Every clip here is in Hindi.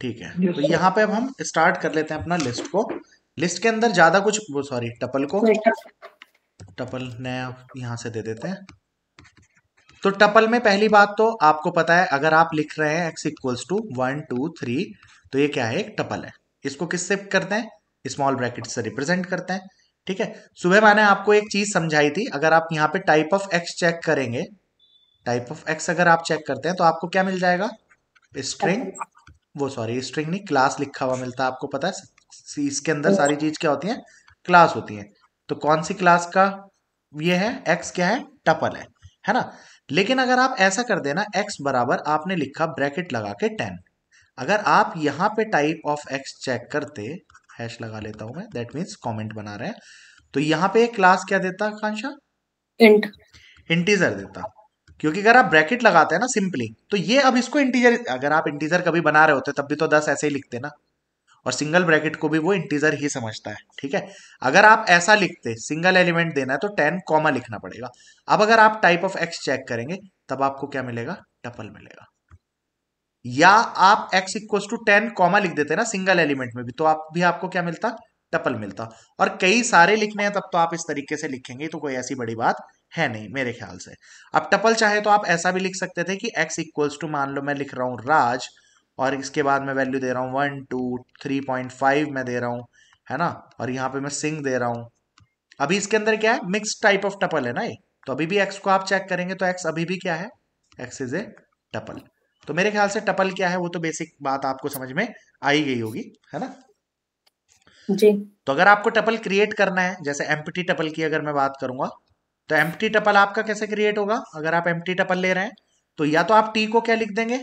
ठीक है तो यहाँ पे अब हम स्टार्ट कर लेते हैं अपना लिस्ट को लिस्ट के अंदर ज्यादा कुछ वो सॉरी टपल को टपल नया यहाँ से दे देते हैं तो टपल में पहली बात तो आपको पता है अगर आप लिख रहे हैं x equals to one two three तो ये क्या है एक टपल है इसको किससे करते हैं स्मॉल ब्रैकेट से रिप्रेजेंट करते हैं ठीक है सुबह मैंने आपको एक चीज समझाई थी अगर आप यहाँ पे टाइप ऑफ एक्स चेक करेंगे टाइप ऑफ एक्स अगर आप चेक करते हैं तो आपको क्या मिल जाएगा स्ट्रिंग वो सॉरी स्ट्रिंग नहीं क्लास लिखा हुआ मिलता है आपको पता है इसके अंदर तो सारी चीज क्या होती है क्लास होती है तो कौन सी क्लास का ये है एक्स क्या है टपल है है ना लेकिन अगर आप ऐसा कर देना एक्स बराबर आपने लिखा ब्रैकेट लगा के टेन अगर आप यहाँ पे टाइप ऑफ एक्स चेक करते हैश लगा लेता हूं मैं दैट मीन्स कमेंट बना रहे हैं तो यहाँ पे क्लास क्या देता कांशा इंट इंटीजर देता क्योंकि अगर आप ब्रैकेट लगाते हैं ना सिंपली तो ये अब इसको इंटीजर अगर आप इंटीजर कभी बना रहे होते तब भी तो दस ऐसे ही लिखते ना और सिंगल ब्रैकेट को भी वो इंटीजर ही समझता है ठीक है अगर आप ऐसा लिखते सिंगल एलिमेंट देना है तो टेन कॉमा लिखना पड़ेगा अब अगर आप टाइप ऑफ एक्स चेक करेंगे तब आपको क्या मिलेगा टपल मिलेगा या आप x equal to ten comma लिख देते ना सिंगल एलिमेंट में भी तो आप भी आपको क्या मिलता टपल मिलता और कई सारे लिखने हैं तब तो आप इस तरीके से लिखेंगे तो कोई ऐसी बड़ी बात है नहीं मेरे ख्याल से अब टपल चाहे तो आप ऐसा भी लिख सकते थे कि x इक्वल्स टू मान लो मैं लिख रहा हूँ राज और इसके बाद मैं वैल्यू दे रहा हूँ one two three point five मैं दे रहा हूँ है ना और यहाँ पे मैं सिंह दे रहा हूँ अभी इसके अंदर क्या है मिक्स टाइप ऑफ टपल है ना ये तो अभी भी एक्स को आप चेक करेंगे तो एक्स अभी भी क्या है एक्स इज ए टपल तो मेरे ख्याल से टपल क्या है वो तो बेसिक बात आपको समझ में आई गई होगी है ना जी तो अगर आपको टपल क्रिएट करना है जैसे एम्पटी टपल की अगर मैं बात करूंगा तो एम टपल आपका कैसे क्रिएट होगा अगर आप एम टपल ले रहे हैं तो या तो आप टी को क्या लिख देंगे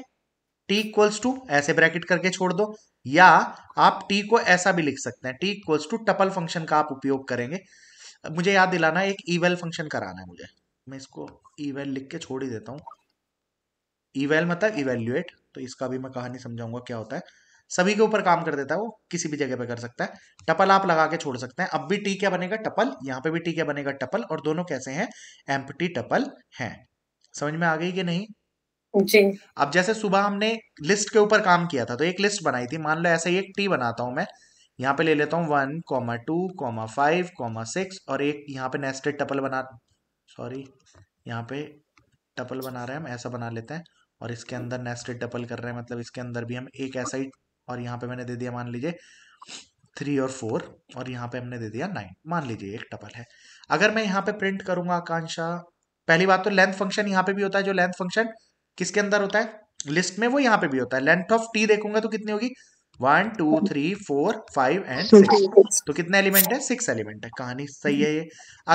टी इक्वल्स टू ऐसे ब्रैकेट करके छोड़ दो या आप टी को ऐसा भी लिख सकते हैं t equals to tuple function का आप उपयोग करेंगे मुझे याद दिलाना एक ईवेल फंक्शन कराना है मुझे मैं इसको ईवेल लिख के छोड़ ही देता हूँ ईवेल मतलब इवेल्युएट तो इसका भी मैं कहानी समझाऊंगा क्या होता है सभी के ऊपर काम कर देता है वो किसी भी जगह पे कर सकता है टपल आप लगा के छोड़ सकते हैं अब भी टी क्या बनेगा टपल यहाँ पे भी टी क्या बनेगा टपल और दोनों कैसे हैं एम्पटी टपल हैं समझ में आ गई कि नहीं जी अब जैसे सुबह हमने लिस्ट के ऊपर काम किया था तो एक लिस्ट बनाई थी मान लो ऐसा ही एक टी बनाता हूं मैं यहाँ पे ले लेता हूँ one comma two comma five comma six और एक यहाँ पे नेस्टेड टपल बना सॉरी यहाँ पे टपल बना रहे हैं हम ऐसा बना लेते हैं और इसके अंदर नेस्टेड टपल कर रहे हैं मतलब इसके अंदर भी हम एक ऐसा ही और यहाँ पे मैंने दे दिया मान लीजिए थ्री और फोर और यहाँ पे हमने दे दिया नाइन मान लीजिए एक टपल है अगर मैं यहाँ पे प्रिंट करूंगा आकांक्षा पहली बात तो लेंथ फंक्शन यहाँ पे भी होता है जो लेंथ फंक्शन किसके अंदर होता है लिस्ट में वो यहाँ पे भी होता है लेंथ ऑफ टी देखूंगा तो कितनी होगी one two three four five and six तो कितने एलिमेंट है सिक्स एलिमेंट है कहानी सही है ये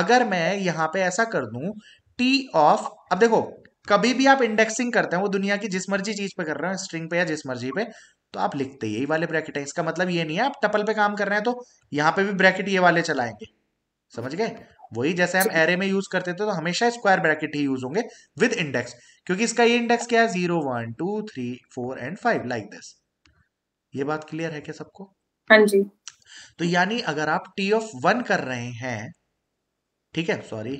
अगर मैं यहाँ पे ऐसा कर दू टी ऑफ अब देखो कभी भी आप इंडेक्सिंग करते हैं वो दुनिया की जिस मर्जी चीज पे कर रहे हो स्ट्रिंग पे या जिस मर्जी पे तो आप लिखते यही वाले ब्रैकेट है इसका मतलब ये नहीं है आप टपल पे काम कर रहे हैं तो यहाँ पे भी ब्रैकेट ये वाले चलाएंगे समझ गए वही जैसे हम एरे में यूज करते थे तो हमेशा स्क्वायर ब्रैकेट ही यूज होंगे विद इंडेक्स क्योंकि इसका ये इंडेक्स क्या है zero one two three four and five like this ये बात क्लियर है क्या सबको हाँ जी तो यानी अगर आप टी ऑफ वन कर रहे हैं ठीक है सॉरी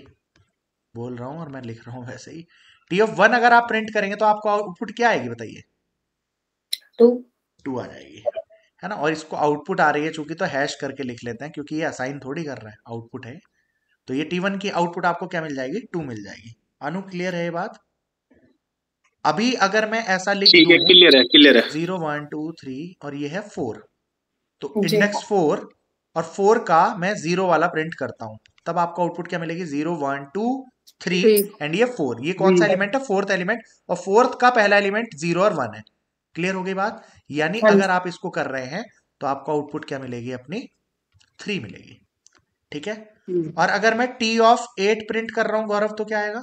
बोल रहा हूं और मैं लिख रहा हूं वैसे ही टी ऑफ वन अगर आप प्रिंट करेंगे तो आपको आउटपुट क्या आएगी बताइए टू तो टू आ जाएगी है ना और इसको आउटपुट आ रही है चूंकि तो हैश करके लिख लेते हैं क्योंकि ये असाइन थोड़ी कर रहा है आउटपुट है तो ये टी वन की आउटपुट आपको क्या मिल जाएगी टू मिल जाएगी अनु क्लियर है ये बात अभी अगर मैं ऐसा लिख ठीक है क्लियर है क्लियर है जीरो वन टू थ्री और ये है फोर तो इंडेक्स फोर और फोर का मैं जीरो वाला प्रिंट करता हूं तब आपको आउटपुट क्या मिलेगी zero one two three and ये फोर ये कौन सा एलिमेंट है फोर्थ एलिमेंट और फोर्थ का पहला एलिमेंट जीरो और वन है क्लियर हो गई बात यानी हाँ अगर आप इसको कर रहे हैं तो आपको आउटपुट क्या मिलेगी अपनी थ्री मिलेगी ठीक है हम्म। और अगर मैं टी ऑफ एट प्रिंट कर रहा हूं गौरव तो क्या आएगा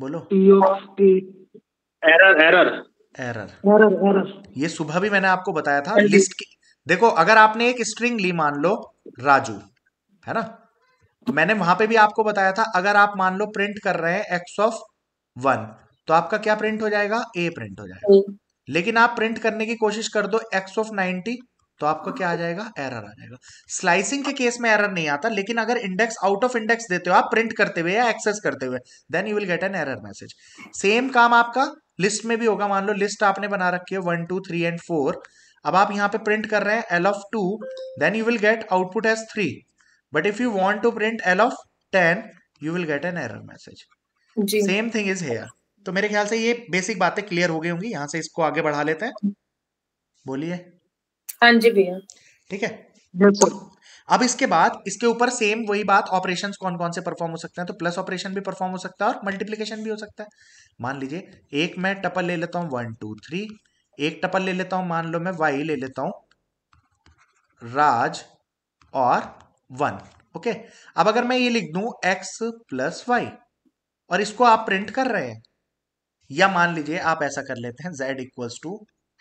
बोलो t of error error error error ये सुबह भी मैंने आपको बताया था लिस्ट हाँ की देखो अगर आपने एक स्ट्रिंग ली मान लो राजू है ना मैंने वहां पे भी आपको बताया था अगर आप मान लो प्रिंट कर रहे हैं एक्स ऑफ वन तो आपका क्या प्रिंट हो जाएगा ए प्रिंट हो जाएगा लेकिन आप प्रिंट करने की कोशिश कर दो एक्स ऑफ नाइनटी तो आपको क्या आ जाएगा एरर आ जाएगा स्लाइसिंग के केस में एरर नहीं आता लेकिन अगर इंडेक्स आउट ऑफ इंडेक्स देते हो आप प्रिंट करते हुए या एक्सेस करते हुए then you will get an error message same काम आपका लिस्ट में भी होगा मान लो लिस्ट आपने बना रखी है one two three and four अब आप यहां पे प्रिंट कर रहे हैं l of two then you will get output as three but if you want to print l of ten you will get an error message same thing is here तो मेरे ख्याल से ये बेसिक बातें क्लियर हो गई होंगी यहाँ से इसको आगे बढ़ा लेते हैं बोलिए हाँ जी भैया ठीक है अब इसके बाद इसके ऊपर सेम वही बात ऑपरेशन कौन कौन से परफॉर्म हो सकते हैं तो प्लस ऑपरेशन भी परफॉर्म हो सकता है और मल्टीप्लीकेशन भी हो सकता है मान लीजिए एक मैं टपल ले लेता हूँ वन टू थ्री एक टपल ले लेता हूँ मान लो मैं वाई ले लेता हूँ राज और वन ओके अब अगर मैं ये लिख दू एक्स प्लस वाई और इसको आप प्रिंट कर रहे हैं या मान लीजिए आप ऐसा कर लेते हैं z equals to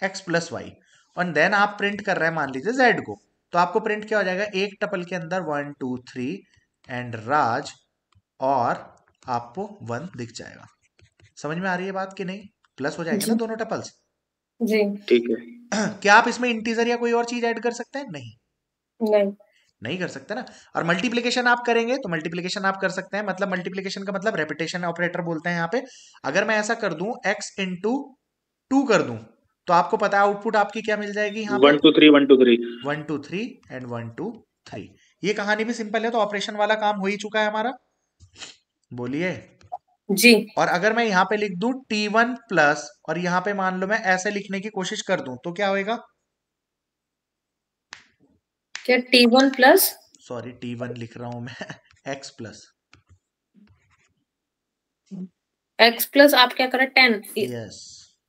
x plus y और देन आप प्रिंट कर रहे हैं मान लीजिए जेड को तो आपको प्रिंट क्या हो जाएगा एक टपल के अंदर one two three and Raj और आपको वन दिख जाएगा समझ में आ रही है बात कि नहीं प्लस हो जाएगी ना दोनों टपल्स जी ठीक है क्या आप इसमें इंटीजर या कोई और चीज ऐड कर सकते हैं नहीं नहीं नहीं कर सकते ना और मल्टीप्लीकेशन आप करेंगे तो मल्टीप्लीकेशन आप कर सकते हैं मतलब मल्टीप्लीकेशन का मतलब रेपिटेशन ऑपरेटर बोलते हैं यहाँ पे अगर मैं ऐसा कर दूं एक्स इन टू कर दूं तो आपको पता है आउटपुट आपकी क्या मिल जाएगी यहाँ one two three one two three one two three and one two three ये कहानी भी सिंपल है तो ऑपरेशन वाला काम हो ही चुका है हमारा बोलिए जी और अगर मैं यहाँ पे लिख दू टी वन प्लस और यहाँ पे मान लो मैं ऐसे लिखने की कोशिश कर दू तो क्या होगा क्या t one plus sorry t one लिख रहा हूँ मैं x प्लस एक्स प्लस आप क्या करें टेन यस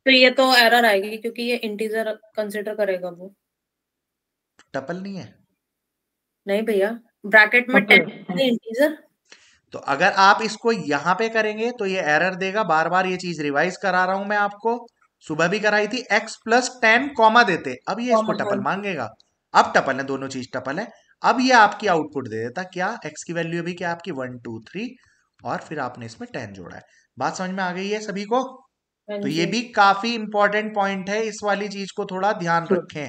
तो ये तो एरर आएगी क्योंकि ये इंटीजर कंसिडर करेगा वो टपल नहीं है नहीं भैया ब्रैकेट में टेन इंटीजर तो अगर आप इसको यहाँ पे करेंगे तो ये एरर देगा बार बार ये चीज रिवाइज करा रहा हूं मैं आपको सुबह भी कराई थी एक्स प्लस टेन कॉमा देते अब ये इसको टपल मांगेगा अब टपल है दोनों चीज टपल है अब ये आपकी आउटपुट दे देता क्या एक्स की वैल्यू अभी क्या आपकी वन टू थ्री और फिर आपने इसमें टेन जोड़ा है बात समझ में आ गई है सभी को हाँ तो ये भी काफी इंपॉर्टेंट पॉइंट है इस वाली चीज को थोड़ा ध्यान रखें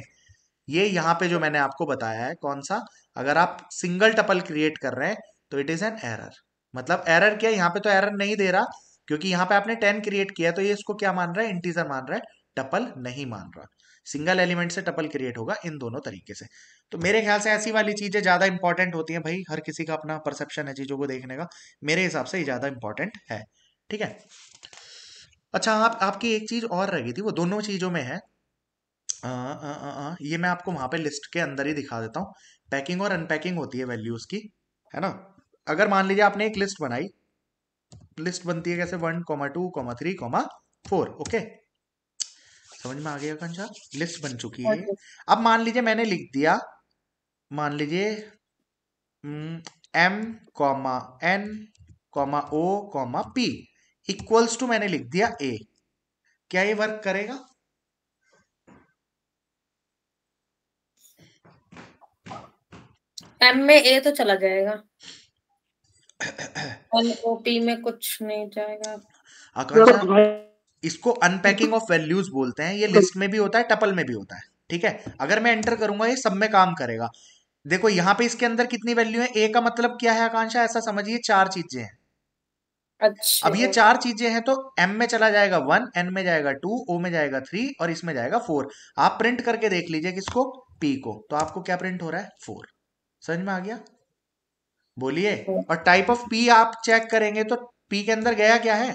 ये यहाँ पे जो मैंने आपको बताया है कौन सा अगर आप सिंगल टपल क्रिएट कर रहे हैं तो इट इज एन एरर मतलब एरर क्या यहाँ पे तो एरर नहीं दे रहा क्योंकि यहाँ पे आपने टेन क्रिएट किया तो ये इसको क्या मान रहा है इंटीजर मान रहा है टपल नहीं मान रहा सिंगल एलिमेंट से टपल क्रिएट होगा इन दोनों तरीके से तो मेरे ख्याल से ऐसी वाली चीजें ज्यादा इंपॉर्टेंट होती हैं भाई हर किसी का अपना परसेप्शन है चीजों को देखने का मेरे हिसाब से ज्यादा इंपॉर्टेंट है ठीक है अच्छा आप आपकी एक चीज और रह गई थी वो दोनों चीजों में है आ, आ, आ, आ, ये मैं आपको वहां पे लिस्ट के अंदर ही दिखा देता हूँ पैकिंग और अनपैकिंग होती है वैल्यूज की है ना अगर मान लीजिए आपने एक लिस्ट बनाई लिस्ट बनती है कैसे one comma two comma three comma four okay समझ में आ गया कंशा लिस्ट बन चुकी है अब मान लीजिए मैंने लिख दिया मान लीजिए m comma n comma o comma p equals to मैंने लिख दिया ए क्या ये वर्क करेगा एम में ए तो चला जाएगा एन ओ पी में कुछ नहीं जाएगा आकांक्षा हाँ, तो इसको अनपैकिंग ऑफ वैल्यूज बोलते हैं ये लिस्ट में भी होता है टपल में भी होता है ठीक है अगर मैं एंटर करूंगा ये सब में काम करेगा देखो यहाँ पे इसके अंदर कितनी वैल्यू है ए का मतलब क्या है आकांक्षा ऐसा समझिए चार चीजें हैं अच्छा। अब ये चार चीजें हैं तो एम में चला जाएगा वन एन में जाएगा टू ओ में जाएगा थ्री और इसमें जाएगा फोर आप प्रिंट करके देख लीजिए किसको पी को तो आपको क्या प्रिंट हो रहा है फोर समझ में आ गया बोलिए हाँ। और टाइप ऑफ पी आप चेक करेंगे तो पी के अंदर गया क्या है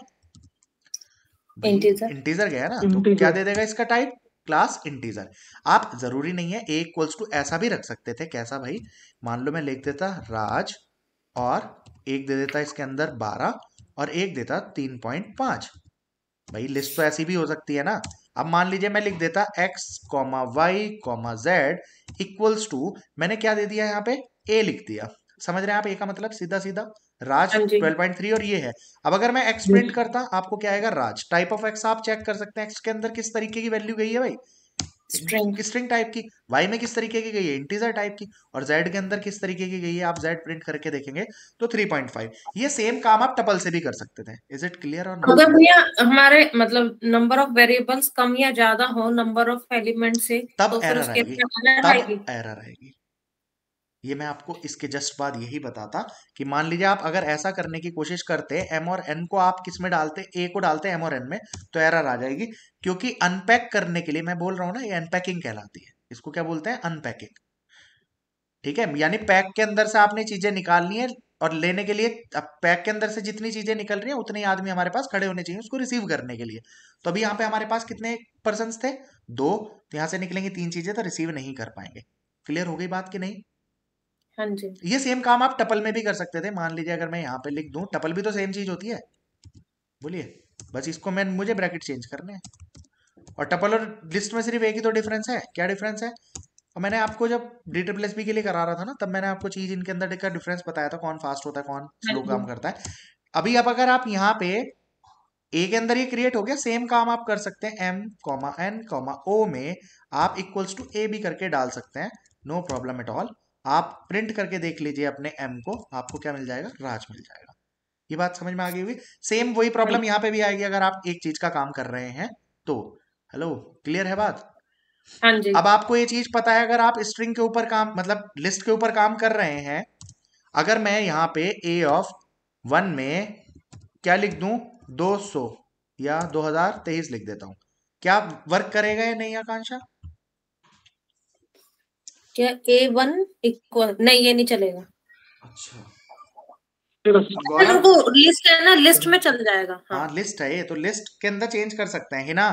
इंटीजर इंटीजर गया ना integer. तो क्या दे देगा इसका टाइप क्लास इंटीजर आप जरूरी नहीं है ए इक्वल्स टू ऐसा भी रख सकते थे कैसा भाई मान लो मैं लिख देता राज और एक दे देता इसके अंदर बारह और एक देता तीन पॉइंट पांच भाई लिस्ट तो ऐसी भी हो सकती है ना अब मान लीजिए मैं लिख देता x, y, z equals to मैंने क्या दे दिया यहाँ पे a लिख दिया समझ रहे हैं आप a का मतलब सीधा सीधा राज 12.3 हाँ और ये है अब अगर मैं एक्स प्रिंट करता आपको क्या आएगा राज टाइप ऑफ एक्स आप चेक कर सकते हैं एक्स के अंदर किस तरीके की वैल्यू गई है भाई स्ट्रिंग स्ट्रिंग टाइप की वाई में किस तरीके की गई है इंटीजर टाइप की और जेड के अंदर किस तरीके की गई है आप जेड प्रिंट करके देखेंगे तो 3.5 ये सेम काम आप टपल से भी कर सकते थे इज इट क्लियर और मतलब भैया हमारे मतलब नंबर ऑफ वेरिएबल्स कम या ज्यादा हो नंबर ऑफ एलिमेंट से तब तो एरर आएगी तब एरर आएगी ये मैं आपको इसके जस्ट बाद यही बताता कि मान लीजिए आप अगर ऐसा करने की कोशिश करते एम और एन को आप किस में डालते ए को डालते एम और एन में तो एरर आ जाएगी क्योंकि अनपैक करने के लिए मैं बोल रहा हूं ना ये अनपैकिंग कहलाती है इसको क्या बोलते हैं अनपैकिंग ठीक है यानी पैक के अंदर से आपने चीजें निकालनी है और लेने के लिए अब पैक के अंदर से जितनी चीजें निकल रही है उतने आदमी हमारे पास खड़े होने चाहिए उसको रिसीव करने के लिए तो अभी यहाँ पे हमारे पास कितने पर्सन थे दो तो यहाँ से निकलेंगे तीन चीजें तो रिसीव नहीं कर पाएंगे क्लियर हो गई बात कि नहीं हाँ जी ये सेम काम आप टपल में भी कर सकते थे मान लीजिए अगर मैं यहाँ पे लिख दूँ टपल भी तो सेम चीज होती है बोलिए बस इसको मैं मुझे ब्रैकेट चेंज करने है और टपल और लिस्ट में सिर्फ एक ही तो डिफरेंस है क्या डिफरेंस है और मैंने आपको जब डी ट्रिपल एस के लिए करा रहा था ना तब मैंने आपको चीज इनके अंदर का डिफरेंस बताया था कौन फास्ट होता है कौन स्लो हाँ काम करता है अभी अब अगर आप यहाँ पे ए के अंदर ये क्रिएट हो गया सेम काम आप कर सकते हैं m comma n comma o में आप इक्वल्स टू ए भी करके डाल सकते हैं नो प्रॉब्लम एट ऑल आप प्रिंट करके देख लीजिए अपने एम को आपको क्या मिल जाएगा राज मिल जाएगा ये बात समझ में आ गई हुई सेम वही प्रॉब्लम यहाँ पे भी आएगी अगर आप एक चीज का काम कर रहे हैं तो हेलो क्लियर है बात हाँ अब आपको ये चीज पता है अगर आप स्ट्रिंग के ऊपर काम मतलब लिस्ट के ऊपर काम कर रहे हैं अगर मैं यहाँ पे ए ऑफ वन में क्या लिख दू दो या 2023 लिख देता हूं क्या वर्क करेगा या नहीं आकांक्षा क्या ए वन इक्वल नहीं ये नहीं चलेगा अच्छा तो लिस्ट है ना लिस्ट में चल जाएगा हाँ लिस्ट हाँ, है ये तो लिस्ट के अंदर चेंज कर सकते हैं ना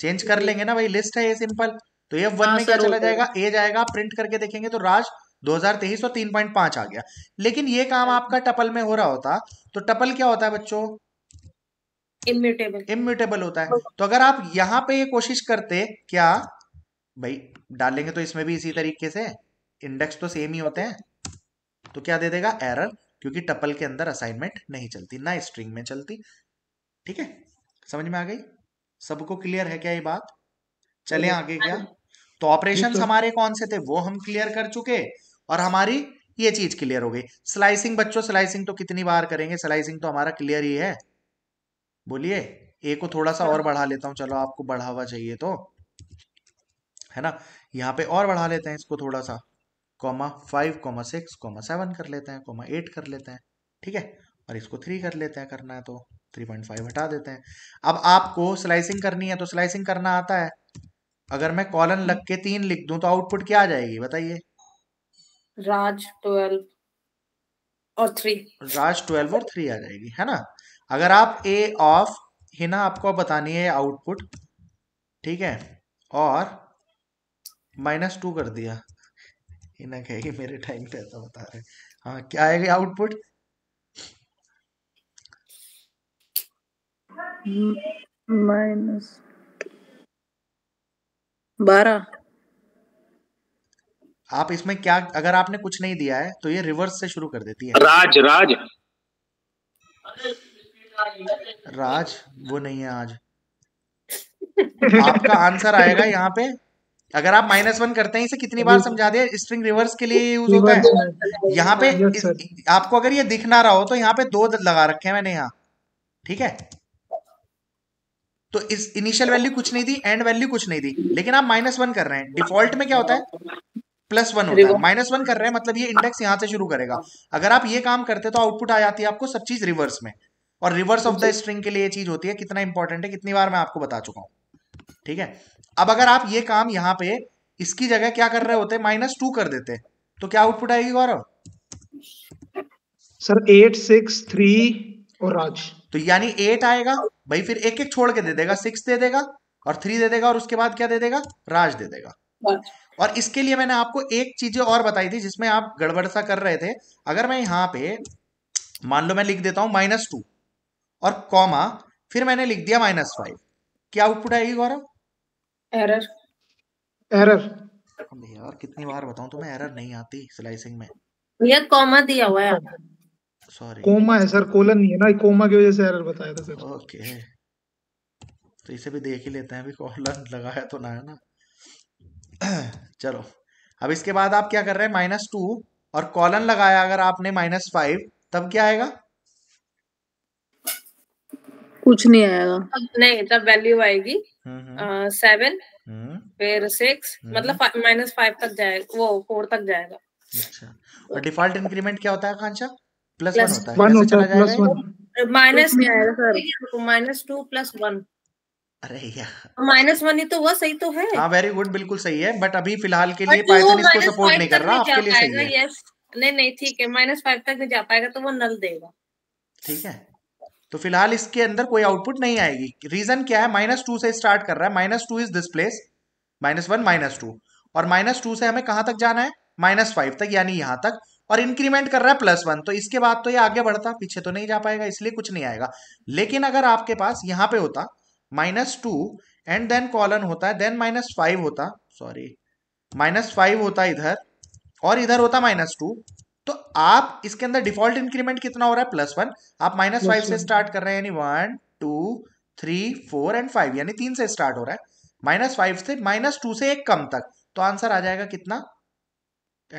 चेंज कर लेंगे ना भाई लिस्ट है ये सिंपल तो ये वन हाँ, में क्या चला जाएगा ए जाएगा प्रिंट करके देखेंगे तो राज 2023 और आ गया लेकिन ये काम आपका टपल में हो रहा होता तो टपल क्या होता है बच्चों इम्यूटेबल इम्यूटेबल होता है तो अगर आप यहाँ पे ये कोशिश करते क्या भाई डालेंगे तो इसमें भी इसी तरीके से इंडेक्स तो सेम ही होते हैं तो क्या दे देगा एरर क्योंकि टपल के अंदर असाइनमेंट नहीं चलती ना स्ट्रिंग में चलती ठीक है समझ में आ गई सबको क्लियर है क्या ये बात चले आगे क्या तो ऑपरेशन तो हमारे कौन से थे वो हम क्लियर कर चुके और हमारी ये चीज क्लियर हो गई स्लाइसिंग बच्चों स्लाइसिंग तो कितनी बार करेंगे स्लाइसिंग तो हमारा क्लियर ही है बोलिए ए को थोड़ा सा और बढ़ा लेता हूँ चलो आपको बढ़ावा चाहिए तो है ना यहाँ पे और बढ़ा लेते हैं इसको थोड़ा सा comma five comma six comma seven कर लेते हैं कॉमा एट कर लेते हैं ठीक है और इसको थ्री कर लेते हैं करना है तो थ्री पॉइंट फाइव हटा देते हैं अब आपको स्लाइसिंग करनी है तो स्लाइसिंग करना आता है अगर मैं कॉलन लग के तीन लिख दूं तो आउटपुट क्या आ जाएगी बताइए राज और थ्री राज ट्वेल्व और थ्री आ जाएगी है ना अगर आप ए ऑफ हिना आपको बतानी है आउटपुट ठीक है और माइनस टू कर दिया ये कह मेरे टाइम पे ऐसा बता रहे हाँ क्या आएगा आउटपुट माइनस बारह आप इसमें क्या अगर आपने कुछ नहीं दिया है तो ये रिवर्स से शुरू कर देती है राज राज राज वो नहीं है आज आपका आंसर आएगा यहाँ पे अगर आप माइनस वन करते हैं इसे कितनी बार समझा दिया स्ट्रिंग रिवर्स के लिए यूज होता है यहाँ पे आपको अगर ये दिख ना रहा हो तो यहाँ पे दो लगा रखे हैं मैंने यहाँ ठीक है तो इस इनिशियल वैल्यू कुछ नहीं थी एंड वैल्यू कुछ नहीं थी लेकिन आप माइनस वन कर रहे हैं डिफॉल्ट में क्या होता है प्लस वन होता है माइनस वन कर रहे हैं मतलब ये इंडेक्स यहाँ से शुरू करेगा अगर आप ये काम करते तो आउटपुट आ जाती है आपको सब चीज रिवर्स में और रिवर्स ऑफ द स्ट्रिंग के लिए ये चीज होती है कितना इंपॉर्टेंट है कितनी बार मैं आपको बता चुका हूँ ठीक है अब अगर आप ये काम यहाँ पे इसकी जगह क्या कर रहे होते माइनस टू कर देते तो क्या आउटपुट आएगी Gaurav sir eight six three और राज तो यानी एट आएगा भाई फिर एक एक छोड़ के दे देगा सिक्स दे देगा और थ्री दे देगा और उसके बाद क्या दे देगा राज दे देगा और इसके लिए मैंने आपको एक चीज और बताई थी जिसमें आप गड़बड़ सा कर रहे थे अगर मैं यहाँ पे मान लो मैं लिख देता हूँ माइनस टू और कॉमा फिर मैंने लिख दिया माइनस फाइव क्या आउटपुट आएगी गौरव एरर एरर यार कितनी बार बताऊं तुम्हें एरर नहीं आती स्लाइसिंग में भैया कॉमा दिया हुआ है सॉरी कॉमा है सर कोलन नहीं है ना कॉमा की वजह से एरर बताया था सर ओके तो इसे भी देख ही लेते हैं अभी कॉलन लगा है तो ना है ना चलो अब इसके बाद आप क्या कर रहे हैं माइनस टू और कॉलन लगाया अगर आपने माइनस फाइव तब क्या आएगा कुछ नहीं आएगा नहीं तब वैल्यू आएगी सेवन हम्म। फिर सिक्स मतलब माइनस हम्म। फाइव तक जाएगा वो फोर तक जाएगा अच्छा और डिफॉल्ट इंक्रीमेंट क्या होता है खान प्लस वन होता है है minus sir minus two plus one अरे यार माइनस वन ही तो वह सही तो है हाँ वेरी गुड बिल्कुल सही है बट अभी फिलहाल के लिए पाइथन इसको सपोर्ट नहीं कर रहा आपके लिए सही है नहीं नहीं ठीक है माइनस फाइव तक नहीं जा पाएगा तो वो नल देगा ठीक है तो फिलहाल इसके अंदर कोई आउटपुट नहीं आएगी रीजन क्या है माइनस टू से स्टार्ट कर रहा है minus two is this place minus one minus two और माइनस टू से हमें कहां तक जाना है माइनस फाइव तक यानी यहां तक और इंक्रीमेंट कर रहा है प्लस वन तो इसके बाद तो ये आगे बढ़ता पीछे तो नहीं जा पाएगा इसलिए कुछ नहीं आएगा लेकिन अगर आपके पास यहाँ पे होता minus two and then colon होता है देन माइनस फाइव होता सॉरी माइनस फाइव होता इधर और इधर होता माइनस टू आप इसके अंदर डिफॉल्ट इंक्रीमेंट कितना हो रहा है प्लस वन आप माइनस फाइव से स्टार्ट कर रहे हैं यानी one two three four and five यानी तीन से स्टार्ट हो रहा है माइनस फाइव से माइनस टू से एक कम तक तो आंसर आ जाएगा कितना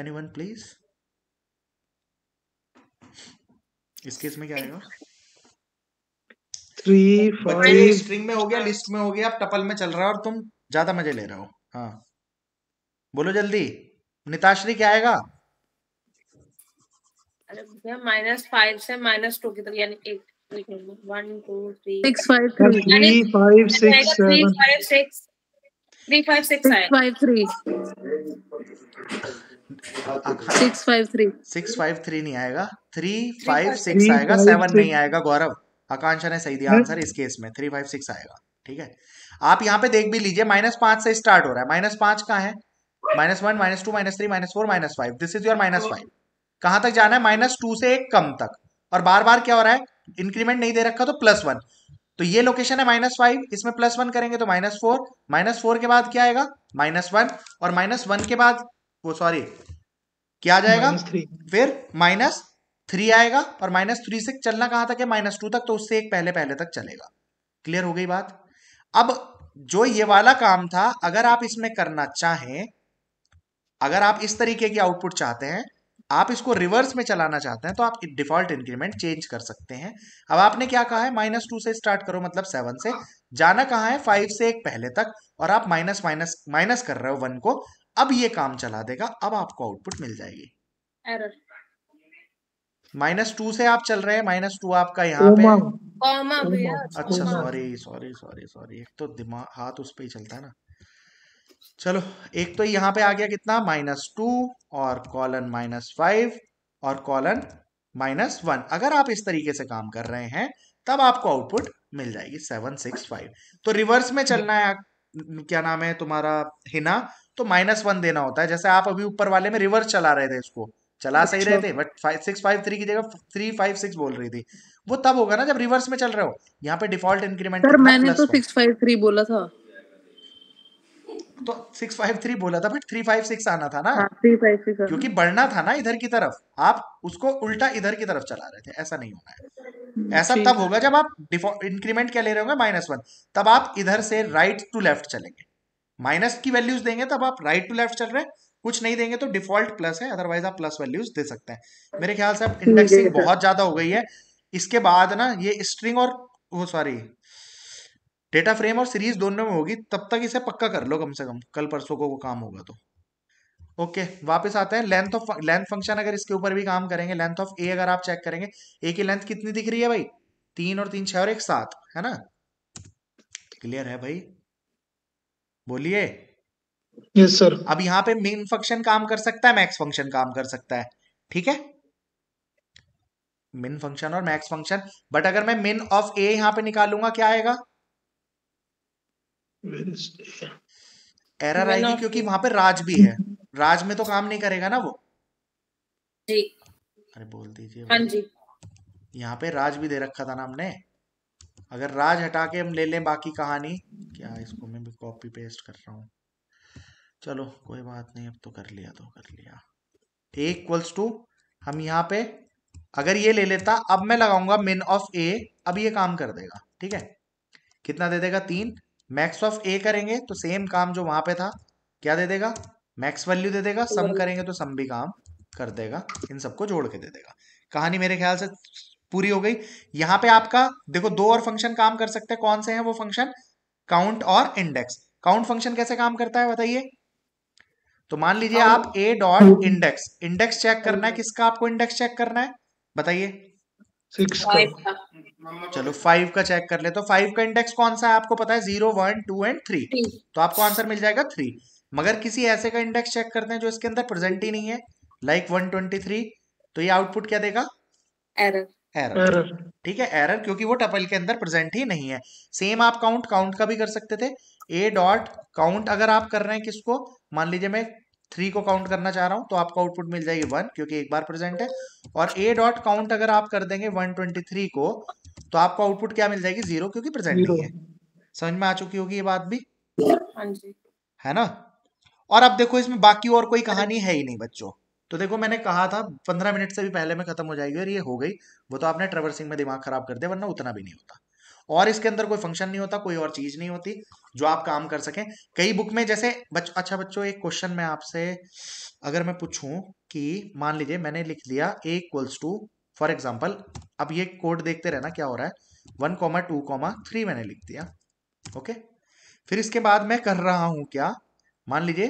एनी वन प्लीज इस केस में क्या आएगा थ्री फाइव स्ट्रिंग में हो गया लिस्ट में हो गया आप टपल में चल रहा है और तुम ज्यादा मजे ले रहे हो हाँ बोलो जल्दी निताश्री क्या आएगा माइनस फाइव से माइनस टू की तरफ five three three five six three five six three six three six five three नहीं आएगा थ्री फाइव सिक्स आएगा सेवन नहीं आएगा गौरव आकांक्षा ने सही दिया आंसर इस केस में थ्री फाइव सिक्स आएगा ठीक है आप यहाँ पे देख भी लीजिए माइनस पांच से स्टार्ट हो रहा है माइनस पांच का है minus one minus two minus three minus four minus five this is your minus five कहां तक जाना है माइनस टू से एक कम तक और बार बार क्या हो रहा है इंक्रीमेंट नहीं दे रखा तो प्लस वन तो ये लोकेशन है माइनस फाइव इसमें प्लस वन करेंगे तो माइनस फोर माइनस फोर के बाद क्या आएगा माइनस वन और माइनस वन के बाद वो सॉरी क्या आ जाएगा फिर माइनस थ्री आएगा और माइनस थ्री से चलना कहां तक है माइनस टू तक तो उससे एक पहले पहले तक चलेगा क्लियर हो गई बात अब जो ये वाला काम था अगर आप इसमें करना चाहें अगर आप इस तरीके की आउटपुट चाहते हैं आप इसको रिवर्स में चलाना चाहते हैं तो आप डिफॉल्ट इंक्रीमेंट चेंज कर सकते हैं अब आपने क्या कहा है माइनस टू से स्टार्ट करो मतलब सेवन से जाना कहा है फाइव से एक पहले तक और आप माइनस माइनस माइनस कर रहे हो वन को अब ये काम चला देगा अब आपको आउटपुट मिल जाएगी माइनस टू से आप चल रहे हैं माइनस टू आपका यहाँ पे अच्छा सॉरी सॉरी सॉरी सॉरी एक तो दिमाग हाथ उस पर ही चलता है ना चलो एक तो यहाँ पे आ गया कितना माइनस टू और कॉलन माइनस फाइव और कॉलन माइनस वन अगर आप इस तरीके से काम कर रहे हैं तब आपको आउटपुट मिल जाएगी सेवन सिक्स फाइव तो रिवर्स में चलना है क्या नाम है तुम्हारा हिना तो माइनस वन देना होता है जैसे आप अभी ऊपर वाले में रिवर्स चला रहे थे इसको चला सही रहे अच्छा। थे but five six five three की जगह थ्री फाइव सिक्स बोल रही थी वो तब होगा ना जब रिवर्स में चल रहे हो यहाँ पे डिफॉल्ट इंक्रीमेंट मैंने तो सिक्स फाइव थ्री बोला था तो सिक्स फाइव थ्री बोला था बट थ्री फाइव सिक्स आना था ना थ्री फाइव सिक्स क्योंकि बढ़ना था ना इधर की तरफ आप उसको उल्टा इधर की तरफ चला रहे थे ऐसा नहीं होना है ऐसा तब होगा जब आप इंक्रीमेंट क्या ले रहे होंगे माइनस वन तब आप इधर से राइट टू लेफ्ट चलेंगे माइनस की वैल्यूज देंगे तब आप राइट टू लेफ्ट चल रहे हैं कुछ नहीं देंगे तो डिफॉल्ट प्लस है अदरवाइज आप प्लस वैल्यूज दे सकते हैं मेरे ख्याल से अब इंडेक्सिंग बहुत ज्यादा हो गई है इसके बाद ना ये स्ट्रिंग और वो सॉरी डेटा फ्रेम और सीरीज दोनों में होगी तब तक इसे पक्का कर लो कम से कम कल परसों को काम होगा तो ओके okay, वापस आते हैं लेंथ ऑफ लेंथ फंक्शन अगर इसके ऊपर भी काम करेंगे लेंथ ऑफ ए अगर आप चेक करेंगे ए की लेंथ कितनी दिख रही है भाई तीन और तीन छह और एक सात है ना क्लियर है भाई बोलिए यस सर अब यहाँ पे मेन फंक्शन काम कर सकता है मैक्स फंक्शन काम कर सकता है ठीक है मिन फंक्शन और मैक्स फंक्शन बट अगर मैं मिन ऑफ ए यहाँ पे निकालूंगा क्या आएगा एरर आएगी क्योंकि वहां पे राज भी है राज में तो काम नहीं करेगा ना वो जी अरे बोल दीजिए हाँ जी यहाँ पे राज भी दे रखा था ना हमने अगर राज हटा के हम ले लें बाकी कहानी क्या इसको मैं भी कॉपी पेस्ट कर रहा हूँ चलो कोई बात नहीं अब तो कर लिया तो कर लिया ए इक्वल्स टू हम यहाँ पे अगर ये ले लेता अब मैं लगाऊंगा मिन ऑफ ए अब ये काम कर देगा ठीक है कितना दे देगा तीन मैक्स ऑफ ए करेंगे तो सेम काम जो वहां पे था क्या दे देगा मैक्स वैल्यू दे देगा सम करेंगे तो सम भी काम कर देगा इन सबको जोड़ के दे देगा कहानी मेरे ख्याल से पूरी हो गई यहां पे आपका देखो दो और फंक्शन काम कर सकते हैं कौन से हैं वो फंक्शन काउंट और इंडेक्स काउंट फंक्शन कैसे काम करता है बताइए तो मान लीजिए आप A dot index index check करना है किसका आपको इंडेक्स चेक करना है बताइए चलो फाइव का चेक कर ले तो फाइव का इंडेक्स कौन सा है आपको पता है zero one two and three तो आपको आंसर मिल जाएगा थ्री मगर किसी ऐसे का इंडेक्स चेक करते हैं जो इसके अंदर प्रेजेंट ही नहीं है लाइक वन ट्वेंटी थ्री तो ये आउटपुट क्या देगा एरर एरर ठीक है एरर क्योंकि वो टपल के अंदर प्रेजेंट ही नहीं है सेम आप काउंट काउंट का भी कर सकते थे ए डॉट काउंट अगर आप कर रहे हैं किसको मान लीजिए मैं थ्री को काउंट करना चाह रहा हूं तो आपको आउटपुट मिल जाएगी वन क्योंकि एक बार प्रेजेंट है और ए डॉट काउंट अगर आप कर देंगे वन ट्वेंटी थ्री को तो आपको आउटपुट क्या मिल जाएगी जीरो क्योंकि प्रेजेंट नहीं है समझ में आ चुकी होगी ये बात भी हाँ है ना और अब देखो इसमें बाकी और कोई कहानी है ही नहीं बच्चों तो देखो मैंने कहा था पंद्रह मिनट से भी पहले में खत्म हो जाएगी और ये हो गई वो तो आपने ट्रेवर्सिंग में दिमाग खराब कर दिया वरना उतना भी नहीं होता और इसके अंदर कोई फंक्शन नहीं होता कोई और चीज नहीं होती जो आप काम कर सकें कई बुक में जैसे बच, अच्छा बच्चों एक क्वेश्चन मैं आपसे अगर मैं पूछूं कि मान लीजिए मैंने लिख दिया A equals to for example अब ये कोड देखते रहना क्या हो रहा है one comma two comma three मैंने लिख दिया ओके फिर इसके बाद मैं कर रहा हूं क्या मान लीजिए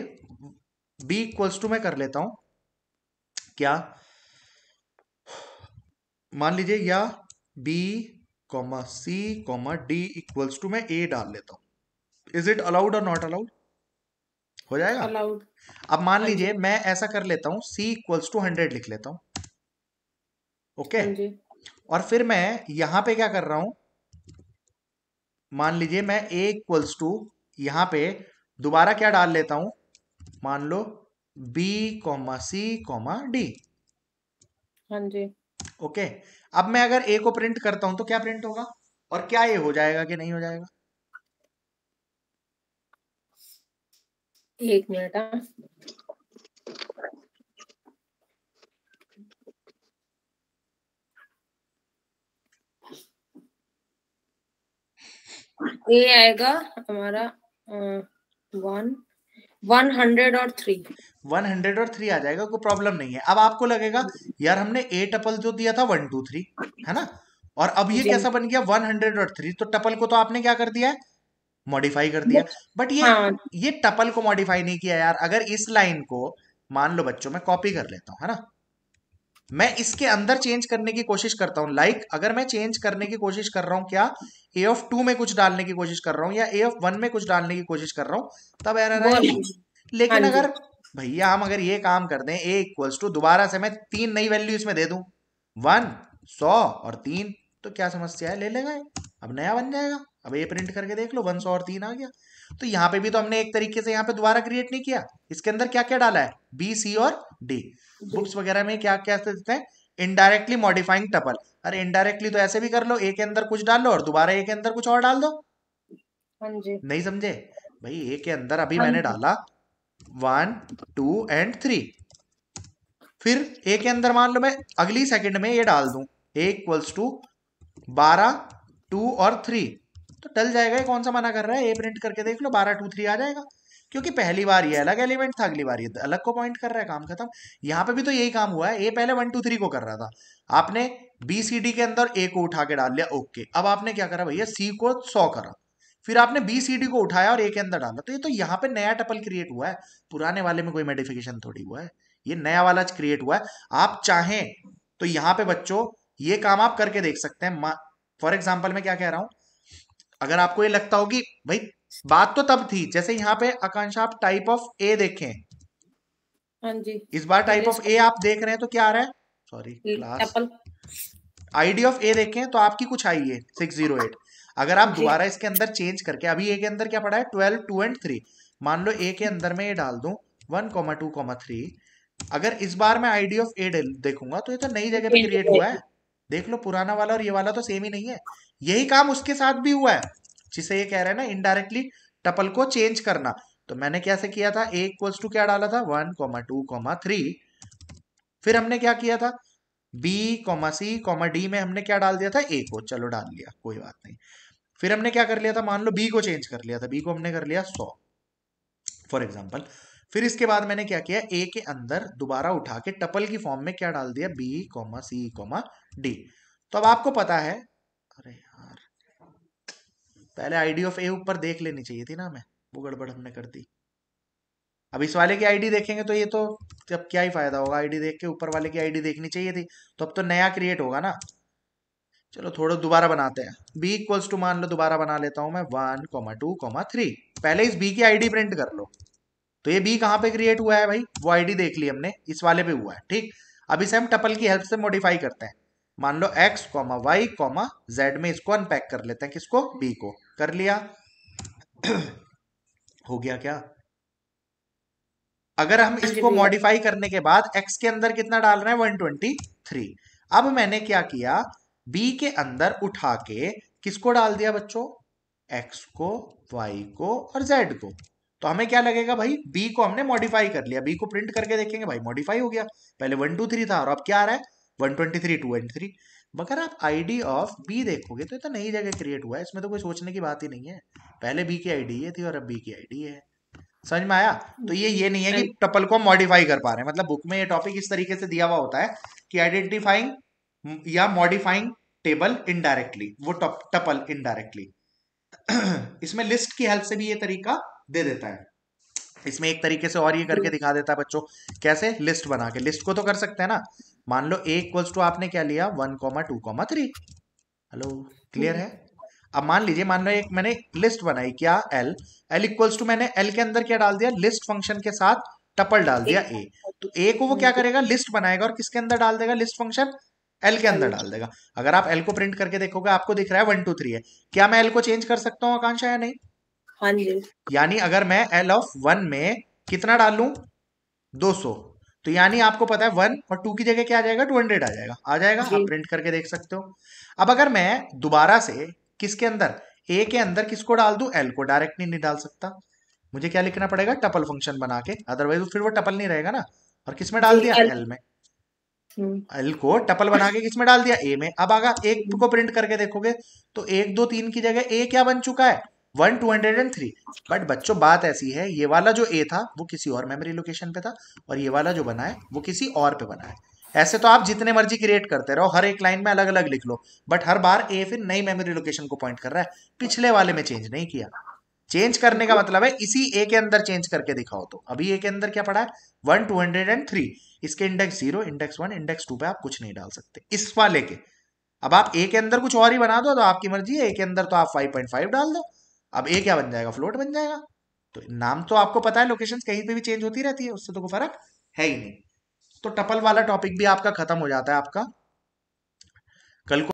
बी इक्वल्स टू मैं कर लेता हूं क्या मान लीजिए या B comma C comma D equals to मैं ए डाल लेता हूं इज इट अलाउड और नॉट अलाउड हो जाएगा अलाउड अब मान हाँ लीजिए मैं ऐसा कर लेता हूं सी इक्वल्स टू हंड्रेड लिख लेता हूं ओके okay? हाँ और फिर मैं यहां पे क्या कर रहा हूं मान लीजिए मैं ए इक्वल्स टू यहां पे दोबारा क्या डाल लेता हूं मान लो B comma C comma D हाँ जी ओके अब मैं अगर ए को प्रिंट करता हूं तो क्या प्रिंट होगा और क्या ये हो जाएगा कि नहीं हो जाएगा एक मिनट ए हाँ। आएगा हमारा वन वन हंड्रेड और थ्री वन हंड्रेड और थ्री आ जाएगा कोई प्रॉब्लम नहीं है अब आपको लगेगा यार हमने ए टपल जो दिया था वन टू थ्री है ना और अब ये कैसा बन गया वन हंड्रेड और थ्री तो टपल को तो आपने क्या कर दिया है मॉडिफाई कर दिया बट ये हाँ। ये टपल को मॉडिफाई नहीं किया यार अगर इस लाइन को मान लो बच्चों मैं कॉपी कर लेता हूँ है ना मैं इसके अंदर चेंज करने की कोशिश करता हूं लाइक like, अगर मैं चेंज करने की कोशिश कर रहा हूं क्या ए ऑफ टू में कुछ डालने की कोशिश कर रहा हूं या ए ऑफ वन में कुछ डालने की कोशिश कर रहा हूं तब एरर है लेकिन हाँ अगर भैया हम अगर ये काम कर दें ए इक्वल्स टू दोबारा से मैं तीन नई वैल्यू इसमें दे दू वन सौ और तीन तो क्या समस्या है ले लेगा अब नया बन जाएगा अब ये प्रिंट करके देख लो वन सौ और तीन आ गया तो यहाँ पे भी तो हमने एक तरीके से यहाँ पे दोबारा क्रिएट नहीं किया इसके अंदर क्या क्या डाला है बी सी और डी बुक्स वगैरह में क्या क्या देते हैं इनडायरेक्टली मॉडिफाइंग टपल अरे इनडायरेक्टली तो ऐसे भी कर लो ए के अंदर कुछ डाल लो और दोबारा ए के अंदर कुछ और डाल दो हाँ नहीं समझे भाई ए के अंदर अभी हाँ मैंने डाला वन टू एंड थ्री फिर ए के अंदर मान लो मैं अगली सेकंड में ये डाल दूं ए इक्वल्स टू बारह टू और थ्री तो टल जाएगा ये कौन सा मना कर रहा है ए प्रिंट करके देख लो बारह टू थ्री आ जाएगा क्योंकि पहली बार ये अलग एलिमेंट था अगली बार ये तो अलग को पॉइंट कर रहा है काम खत्म यहाँ पे भी तो यही काम हुआ है ए पहले वन टू थ्री को कर रहा था आपने बी सी डी के अंदर ए को उठा के डाल लिया ओके अब आपने क्या करा भैया सी को सौ करा फिर आपने बी सी डी को उठाया और ए के अंदर डाला तो ये तो यहाँ पे नया टपल क्रिएट हुआ है पुराने वाले में कोई मेडिफिकेशन थोड़ी हुआ है ये नया वाला क्रिएट हुआ है आप चाहें तो यहाँ पे बच्चों ये काम आप करके देख सकते हैं फॉर एग्जाम्पल मैं क्या कह रहा हूँ अगर आपको ये लगता होगी भाई बात तो तब थी जैसे यहाँ पे आकांक्षा आप टाइप ऑफ ए देखें हाँ जी इस बार टाइप ऑफ ए आप देख रहे हैं तो क्या आ रहा है sorry class ID of A देखें तो आपकी कुछ आई है सिक्स जीरो एट अगर आप दोबारा इसके अंदर चेंज करके अभी ए के अंदर क्या पड़ा है ट्वेल्व टू एंड थ्री मान लो ए के अंदर में ये डाल दू one comma two comma three अगर इस बार मैं आईडी ऑफ ए देखूंगा तो ये तो नई जगह पे क्रिएट हुआ है देख लो पुराना वाला और ये वाला तो सेम ही नहीं है यही काम उसके साथ भी हुआ है जिसे ये कह रहा है ना इनडायरेक्टली टपल को चेंज करना तो मैंने कैसे किया था ए इक्वल्स टू क्या डाला था one comma two comma three फिर हमने क्या किया था B comma C comma D में हमने क्या डाल दिया था ए को चलो डाल लिया कोई बात नहीं फिर हमने क्या कर लिया था मान लो बी को चेंज कर लिया था बी को हमने कर लिया सौ फॉर एग्जाम्पल फिर इसके बाद मैंने क्या किया ए के अंदर दोबारा उठा के टपल की फॉर्म में क्या डाल दिया B comma C comma D तो अब आपको पता है अरे यार पहले आईडी ऑफ ए ऊपर देख लेनी चाहिए थी ना हमें वो गड़बड़ हमने कर दी अब इस वाले की आईडी देखेंगे तो ये तो अब क्या ही फायदा होगा आईडी देख के ऊपर वाले की आईडी देखनी चाहिए थी तो अब तो नया क्रिएट होगा ना चलो थोड़ा दोबारा बनाते हैं बी इक्वल्स टू मान लो दोबारा बना लेता हूं मैं one comma two comma three पहले इस बी की आईडी प्रिंट कर लो तो ये बी कहाँ पे क्रिएट हुआ है भाई वो आईडी देख ली हमने इस वाले पे हुआ है ठीक अब इसे हम टपल की हेल्प से मॉडिफाई करते हैं मान लो X comma Y comma Z में इसको अनपैक कर लेते हैं किसको बी को कर लिया हो गया क्या अगर हम हाँ इसको मॉडिफाई करने के बाद एक्स के अंदर कितना डाल रहे हैं वन ट्वेंटी थ्री अब मैंने क्या किया बी के अंदर उठा के किसको डाल दिया बच्चों एक्स को वाई को और जेड को तो हमें क्या लगेगा भाई बी को हमने मॉडिफाई कर लिया बी को प्रिंट करके देखेंगे भाई मॉडिफाई हो गया पहले वन टू थ्री था और अब क्या आ रहा है one twenty three two and three मगर आप आईडी ऑफ बी देखोगे तो ये तो नई जगह क्रिएट हुआ है इसमें तो कोई सोचने की बात ही नहीं है पहले बी की आईडी ये थी और अब बी की आईडी है समझ में आया तो ये ये नहीं है कि टपल को मॉडिफाई कर पा रहे हैं मतलब बुक में ये टॉपिक इस तरीके से दिया हुआ होता है कि आइडेंटिफाइंग या मॉडिफाइंग टेबल इनडायरेक्टली वो टपल इनडायरेक्टली इसमें लिस्ट की हेल्प से भी ये तरीका दे देता है इसमें एक तरीके से और ये करके दिखा देता है बच्चों कैसे लिस्ट बना के लिस्ट को तो कर सकते हैं ना मान लो ए इक्वल्स टू आपने क्या लिया one comma two comma three hello clear है अब मान लीजिए मान लो एक मैंने लिस्ट बनाई क्या एल एल इक्वल्स टू मैंने एल के अंदर क्या डाल दिया लिस्ट फंक्शन के साथ टपल डाल दिया ए तो ए को वो क्या करेगा लिस्ट बनाएगा और किसके अंदर डाल देगा लिस्ट फंक्शन एल के अंदर डाल देगा अगर आप एल को प्रिंट करके देखोगे आपको दिख रहा है वन टू थ्री है क्या मैं एल को चेंज कर सकता हूँ आकांक्षा या नहीं हाँ जी यानी अगर मैं एल ऑफ वन में कितना डालू दो 200 तो यानी आपको पता है वन और टू की जगह क्या आ जाएगा टू हंड्रेड आ जाएगा आ जाएगा आप प्रिंट करके देख सकते हो अब अगर मैं दोबारा से किसके अंदर ए के अंदर किसको डाल दू एल को डायरेक्ट नहीं, नहीं डाल सकता मुझे क्या लिखना पड़ेगा टपल फंक्शन बना के अदरवाइज तो फिर वो टपल नहीं रहेगा ना और किस में डाल दिया एल में एल को टपल बना के किसमें डाल दिया ए में अब आगा एक हम्म। को प्रिंट करके देखोगे तो एक दो तीन की जगह ए क्या बन चुका है one two hundred and three but बच्चों बात ऐसी है ये वाला जो ए था वो किसी और मेमोरी लोकेशन पे था और ये वाला जो बना है वो किसी और पे बना है ऐसे तो आप जितने मर्जी क्रिएट करते रहो हर एक लाइन में अलग अलग लिख लो बट हर बार ए फिर नई मेमोरी लोकेशन को पॉइंट कर रहा है पिछले वाले में चेंज नहीं किया चेंज करने का मतलब है इसी ए के अंदर चेंज करके दिखाओ तो अभी ए के अंदर क्या पड़ा है one two hundred and three इसके index zero index one index two पे आप कुछ नहीं डाल सकते इस वाले के अब आप ए के अंदर कुछ और ही बना दो तो आपकी मर्जी है ए के अंदर तो आप फाइव पॉइंट फाइव डाल दो अब ए क्या बन जाएगा फ्लोट बन जाएगा तो नाम तो आपको पता है लोकेशन कहीं पे भी चेंज होती रहती है उससे तो कोई फर्क है ही नहीं तो टपल वाला टॉपिक भी आपका खत्म हो जाता है आपका कल को